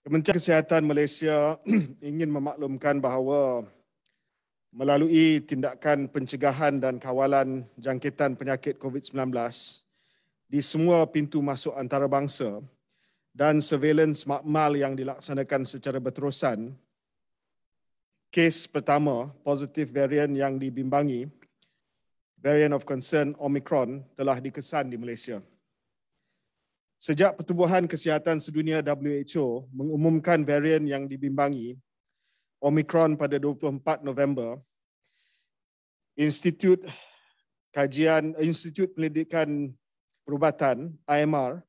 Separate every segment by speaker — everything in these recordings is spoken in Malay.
Speaker 1: Kementerian Kesihatan Malaysia ingin memaklumkan bahawa melalui tindakan pencegahan dan kawalan jangkitan penyakit COVID-19 di semua pintu masuk antarabangsa dan surveillance makmal yang dilaksanakan secara berterusan, kes pertama positif varian yang dibimbangi, varian of concern Omicron, telah dikesan di Malaysia. Sejak Pertubuhan Kesihatan Sedunia WHO mengumumkan varian yang dibimbangi Omicron pada 24 November, Institut Kajian Institut Pendidikan Perubatan IMR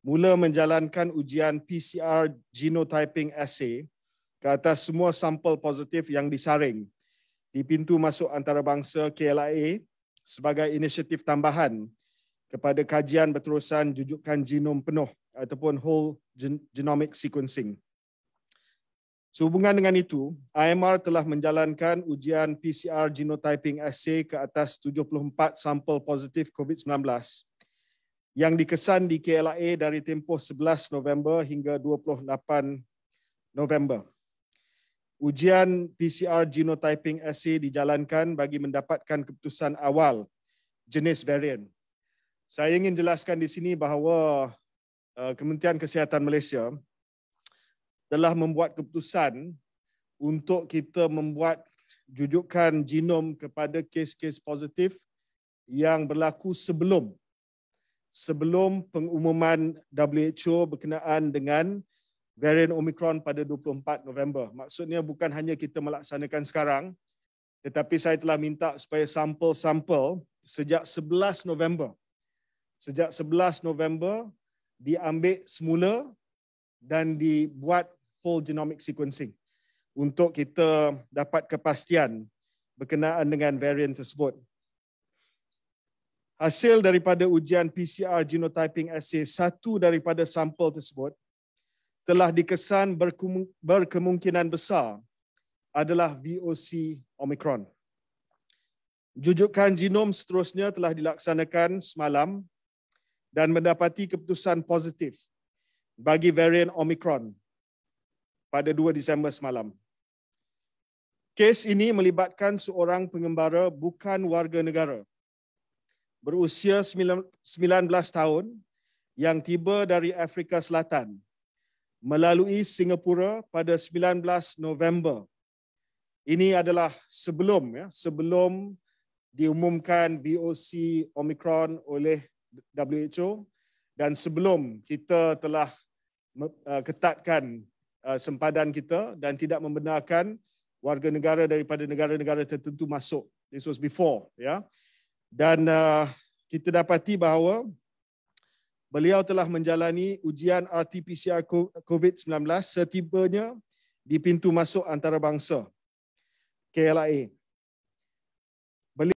Speaker 1: mula menjalankan ujian PCR genotyping assay ke atas semua sampel positif yang disaring di pintu masuk antarabangsa KLIA sebagai inisiatif tambahan kepada kajian berterusan jujukan genom penuh ataupun whole genomic sequencing. Sehubungan dengan itu, IMR telah menjalankan ujian PCR genotyping assay ke atas 74 sampel positif COVID-19 yang dikesan di KLIA dari tempoh 11 November hingga 28 November. Ujian PCR genotyping assay dijalankan bagi mendapatkan keputusan awal jenis varian saya ingin jelaskan di sini bahawa uh, Kementerian Kesihatan Malaysia telah membuat keputusan untuk kita membuat jujukan genom kepada kes-kes positif yang berlaku sebelum sebelum pengumuman WHO berkenaan dengan varian Omicron pada 24 November. Maksudnya bukan hanya kita melaksanakan sekarang, tetapi saya telah minta supaya sampel-sampel sejak 11 November sejak 11 November diambil semula dan dibuat whole genomic sequencing untuk kita dapat kepastian berkenaan dengan varian tersebut. Hasil daripada ujian PCR genotyping assay satu daripada sampel tersebut telah dikesan berkemungkinan besar adalah VOC Omicron. Jujukan genom seterusnya telah dilaksanakan semalam dan mendapati keputusan positif bagi varian Omicron pada 2 Disember semalam. Kes ini melibatkan seorang pengembara bukan warga negara berusia 19 tahun yang tiba dari Afrika Selatan melalui Singapura pada 19 November. Ini adalah sebelum ya, sebelum diumumkan VOC Omicron oleh WHO dan sebelum kita telah uh, ketatkan uh, sempadan kita dan tidak membenarkan warga negara daripada negara-negara tertentu masuk this was before ya yeah. dan uh, kita dapati bahawa beliau telah menjalani ujian RT-PCR COVID-19 setibanya di pintu masuk antarabangsa KLIA